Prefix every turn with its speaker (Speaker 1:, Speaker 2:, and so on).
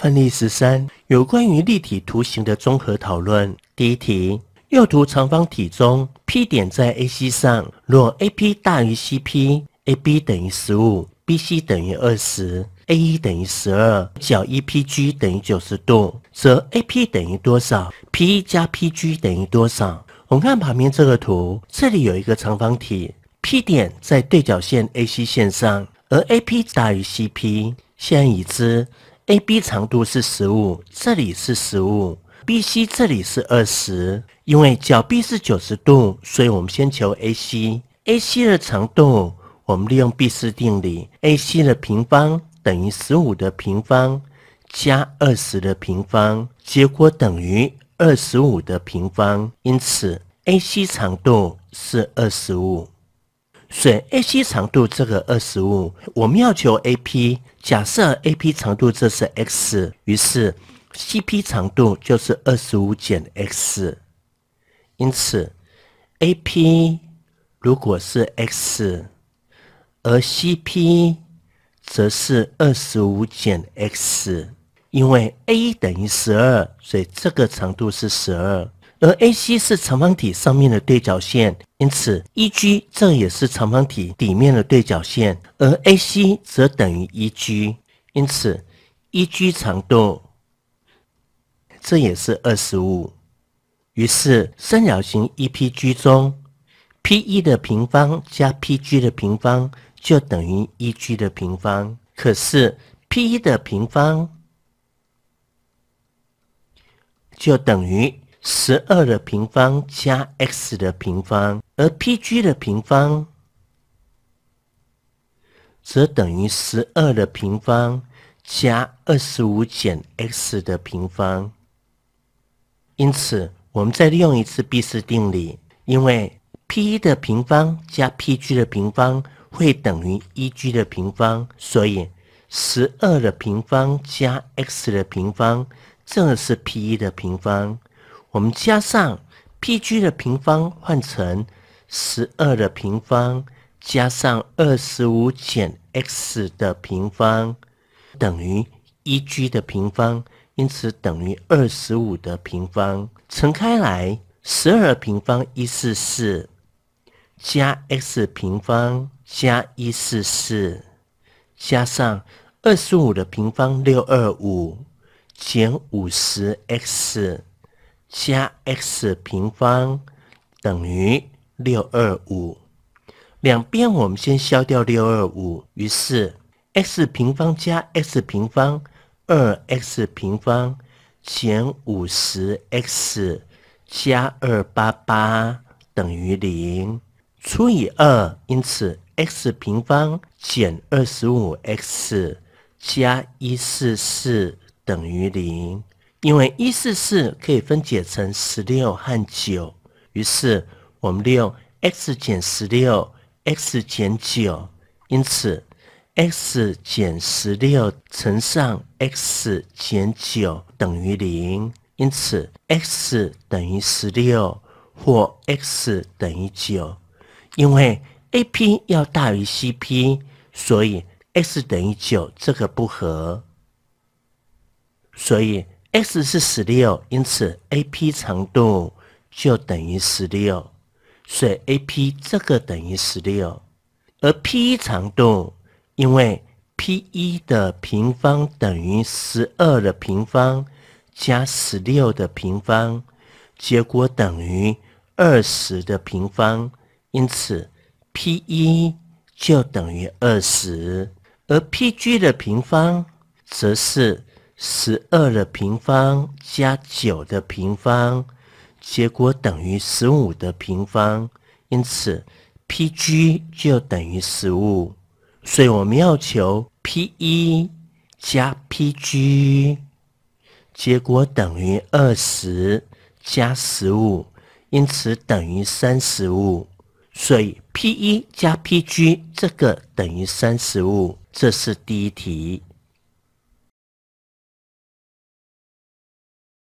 Speaker 1: 范例十三有关于立体图形的综合讨论。第一题，右图长方体中，P 点在 AC 上，若 AP 大于 CP，AB 等于十五，BC 等于二十，AE 等于十二，角 EPG 等于九十度，则 AP 等于多少？PE 加 PG 等于多少？我们看旁边这个图，这里有一个长方体，P 点在对角线 AC 线上，而 AP 大于 CP，现已知。AB 长度是十五，这里是十五，BC 这里是二十。因为角 B 是九十度，所以我们先求 AC。AC 的长度，我们利用毕氏定理，AC 的平方等于十五的平方加二十的平方，结果等于二十五的平方，因此 AC 长度是二十五。选 AC 长度这个二十五，我们要求 AP。假设 AP 长度这是 x，于是 CP 长度就是二十五减 x。因此，AP 如果是 x，而 CP 则是二十五减 x。因为 a 等于十二，所以这个长度是十二，而 AC 是长方体上面的对角线。因此，EG 这也是长方体底面的对角线，而 AC 则等于 EG。因此，EG 长度这也是二十五。于是，三角形 EPG 中，PE 的平方加 PG 的平方就等于 EG 的平方。可是，PE 的平方就等于十二的平方加 x 的平方。而 PG 的平方，则等于十二的平方加二十五减 x 的平方。因此，我们再利用一次毕氏定理，因为 P 一的平方加 PG 的平方会等于 EG 的平方，所以十二的平方加 x 的平方，这是 P 一的平方，我们加上 PG 的平方换成。十二的平方加上二十五减 x 的平方等于一 g 的平方，因此等于二十五的平方。乘开来，十二平方一四四，加 x 平方加一四四，加上二十五的平方六二五减五十 x 加 x 平方等于。六二五，两边我们先消掉六二五，于是 x 平方加 x 平方二 x 平方减五十 x 加二八八等于零，除以二，因此 x 平方减二十五 x 加一四四等于零。因为一四四可以分解成十六和九，于是。我们利用 x 减十六，x 减九，因此 x 减十六乘上 x 减九等于零，因此 x 等于十六或 x 等于九。因为 AP 要大于 CP，所以 x 等于九这个不合，所以 x 是十六，因此 AP 长度就等于十六。所以 AP 这个等于十六，而 PE 长度，因为 PE 的平方等于十二的平方加十六的平方，结果等于二十的平方，因此 PE 就等于二十。而 PG 的平方则是十二的平方加九的平方。结果等于十五的平方，因此，P G 就等于十五，所以我们要求 P 1加 P G，结果等于二十加十五，因此等于三十五，所以 P 1加 P G 这个等于三十五，这是第一题。